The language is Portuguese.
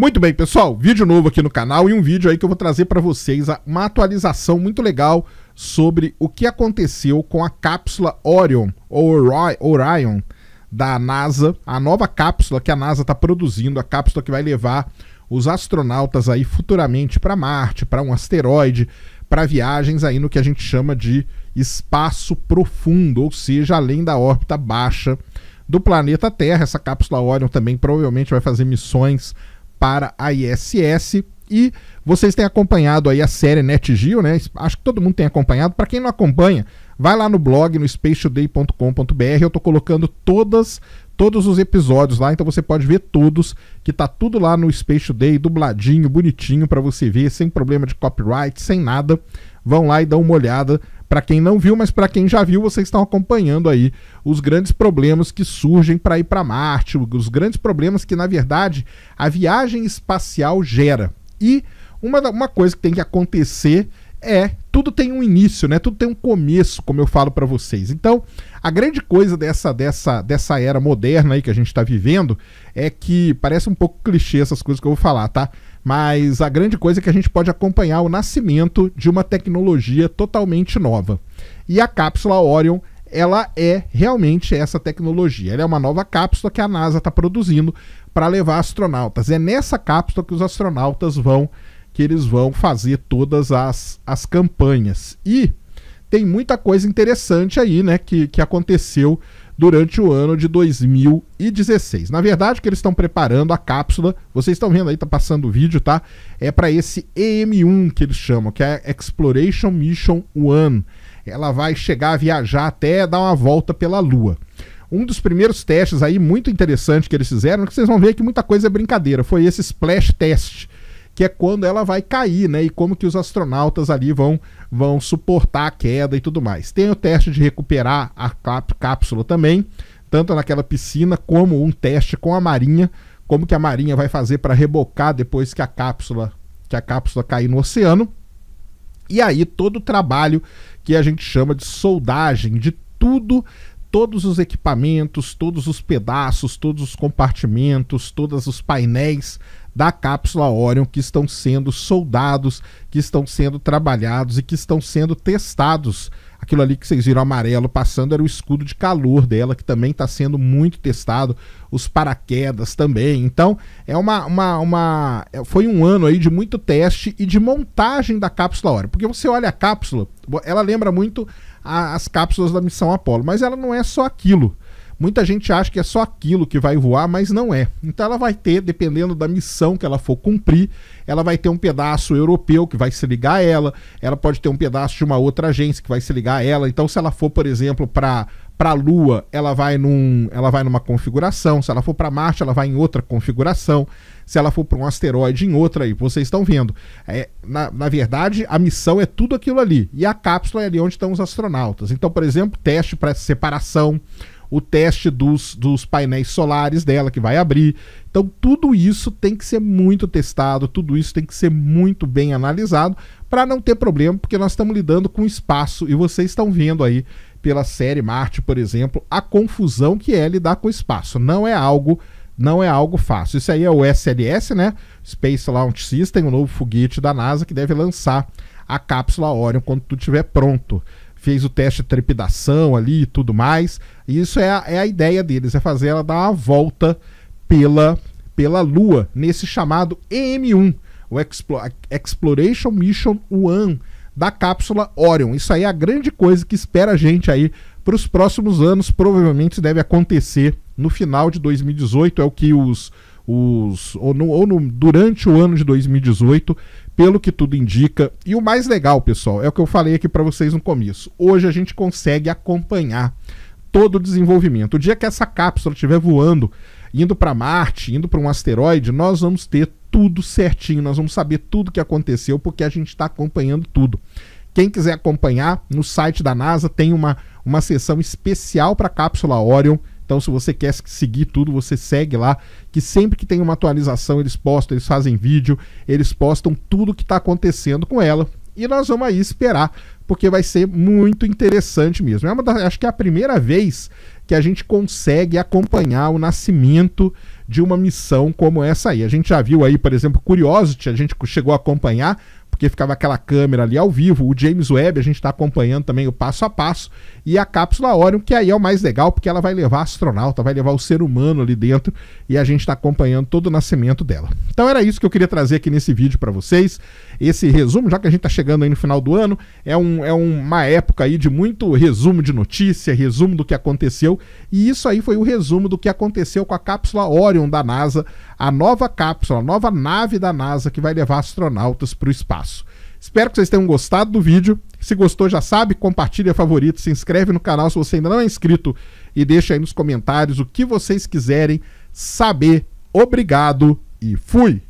Muito bem, pessoal, vídeo novo aqui no canal e um vídeo aí que eu vou trazer para vocês uma atualização muito legal sobre o que aconteceu com a cápsula Orion ou Orion da NASA, a nova cápsula que a NASA está produzindo, a cápsula que vai levar os astronautas aí futuramente para Marte, para um asteroide, para viagens aí no que a gente chama de espaço profundo, ou seja, além da órbita baixa do planeta Terra. Essa cápsula Orion também provavelmente vai fazer missões para a ISS. E vocês têm acompanhado aí a série NetGeo, né? Acho que todo mundo tem acompanhado. Para quem não acompanha, vai lá no blog, no spacetoday.com.br. Eu tô colocando todas todos os episódios lá, então você pode ver todos, que tá tudo lá no Space Today, dubladinho, bonitinho para você ver, sem problema de copyright, sem nada. Vão lá e dão uma olhada para quem não viu, mas para quem já viu, vocês estão acompanhando aí os grandes problemas que surgem para ir para Marte, os grandes problemas que, na verdade, a viagem espacial gera. E uma, uma coisa que tem que acontecer é tudo tem um início, né? Tudo tem um começo, como eu falo para vocês. Então, a grande coisa dessa dessa dessa era moderna aí que a gente está vivendo é que parece um pouco clichê essas coisas que eu vou falar, tá? Mas a grande coisa é que a gente pode acompanhar o nascimento de uma tecnologia totalmente nova. E a cápsula Orion ela é realmente essa tecnologia. Ela é uma nova cápsula que a NASA está produzindo para levar astronautas. É nessa cápsula que os astronautas vão que eles vão fazer todas as, as campanhas. E tem muita coisa interessante aí, né, que, que aconteceu durante o ano de 2016. Na verdade, que eles estão preparando a cápsula, vocês estão vendo aí, tá passando o vídeo, tá? É para esse EM1 que eles chamam, que é Exploration Mission One. Ela vai chegar a viajar até dar uma volta pela Lua. Um dos primeiros testes aí muito interessante que eles fizeram, que vocês vão ver que muita coisa é brincadeira, foi esse splash test que é quando ela vai cair, né? E como que os astronautas ali vão, vão suportar a queda e tudo mais. Tem o teste de recuperar a cápsula também, tanto naquela piscina como um teste com a marinha, como que a marinha vai fazer para rebocar depois que a cápsula que a cápsula cair no oceano. E aí todo o trabalho que a gente chama de soldagem de tudo todos os equipamentos, todos os pedaços, todos os compartimentos, todos os painéis da cápsula Orion que estão sendo soldados, que estão sendo trabalhados e que estão sendo testados. Aquilo ali que vocês viram amarelo passando era o escudo de calor dela, que também está sendo muito testado, os paraquedas também. Então, é uma, uma, uma. É, foi um ano aí de muito teste e de montagem da cápsula Orion. Porque você olha a cápsula, ela lembra muito a, as cápsulas da missão Apollo, mas ela não é só aquilo. Muita gente acha que é só aquilo que vai voar, mas não é. Então ela vai ter, dependendo da missão que ela for cumprir, ela vai ter um pedaço europeu que vai se ligar a ela, ela pode ter um pedaço de uma outra agência que vai se ligar a ela. Então se ela for, por exemplo, para para a Lua, ela vai, num, ela vai numa configuração. Se ela for para Marte, ela vai em outra configuração. Se ela for para um asteroide, em outra. E vocês estão vendo. É, na, na verdade, a missão é tudo aquilo ali. E a cápsula é ali onde estão os astronautas. Então, por exemplo, teste para separação o teste dos, dos painéis solares dela que vai abrir. Então, tudo isso tem que ser muito testado, tudo isso tem que ser muito bem analisado para não ter problema, porque nós estamos lidando com espaço e vocês estão vendo aí pela série Marte, por exemplo, a confusão que é lidar com espaço. Não é algo não é algo fácil. Isso aí é o SLS, né? Space Launch System, o novo foguete da NASA que deve lançar a cápsula Orion quando tudo estiver pronto fez o teste de trepidação ali e tudo mais. E isso é a, é a ideia deles, é fazer ela dar a volta pela, pela Lua, nesse chamado EM1, o Exploration Mission One da cápsula Orion. Isso aí é a grande coisa que espera a gente aí para os próximos anos. Provavelmente deve acontecer no final de 2018, é o que os os ou, no, ou no, durante o ano de 2018, pelo que tudo indica. E o mais legal, pessoal, é o que eu falei aqui para vocês no começo. Hoje a gente consegue acompanhar todo o desenvolvimento. O dia que essa cápsula estiver voando, indo para Marte, indo para um asteroide, nós vamos ter tudo certinho, nós vamos saber tudo que aconteceu porque a gente está acompanhando tudo. Quem quiser acompanhar, no site da NASA tem uma, uma sessão especial para a cápsula Orion então, se você quer seguir tudo, você segue lá, que sempre que tem uma atualização, eles postam, eles fazem vídeo, eles postam tudo que está acontecendo com ela. E nós vamos aí esperar, porque vai ser muito interessante mesmo. É uma da, acho que é a primeira vez que a gente consegue acompanhar o nascimento de uma missão como essa aí. A gente já viu aí, por exemplo, Curiosity, a gente chegou a acompanhar, porque ficava aquela câmera ali ao vivo. O James Webb, a gente está acompanhando também o passo a passo. E a cápsula Orion, que aí é o mais legal, porque ela vai levar astronauta, vai levar o ser humano ali dentro. E a gente está acompanhando todo o nascimento dela. Então era isso que eu queria trazer aqui nesse vídeo para vocês. Esse resumo, já que a gente está chegando aí no final do ano, é, um, é uma época aí de muito resumo de notícia, resumo do que aconteceu. E isso aí foi o resumo do que aconteceu com a cápsula Orion da NASA, a nova cápsula, a nova nave da NASA que vai levar astronautas para o espaço abraço. Espero que vocês tenham gostado do vídeo. Se gostou, já sabe, compartilha, favorito, se inscreve no canal se você ainda não é inscrito e deixa aí nos comentários o que vocês quiserem saber. Obrigado e fui!